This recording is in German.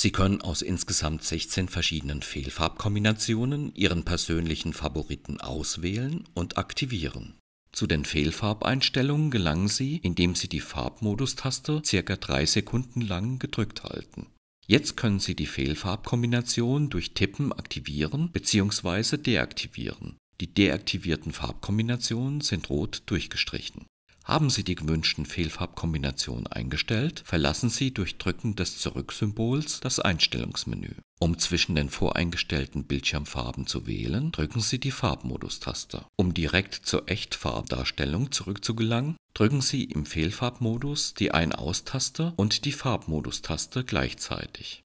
Sie können aus insgesamt 16 verschiedenen Fehlfarbkombinationen Ihren persönlichen Favoriten auswählen und aktivieren. Zu den Fehlfarbeinstellungen gelangen Sie, indem Sie die Farbmodustaste taste ca. 3 Sekunden lang gedrückt halten. Jetzt können Sie die Fehlfarbkombination durch Tippen aktivieren bzw. deaktivieren. Die deaktivierten Farbkombinationen sind rot durchgestrichen haben Sie die gewünschten Fehlfarbkombinationen eingestellt, verlassen Sie durch Drücken des Zurücksymbols das Einstellungsmenü. Um zwischen den voreingestellten Bildschirmfarben zu wählen, drücken Sie die Farbmodus-Taste. Um direkt zur Echtfarbdarstellung zurückzugelangen, drücken Sie im Fehlfarbmodus die Ein-Aus-Taste und die Farbmodus-Taste gleichzeitig.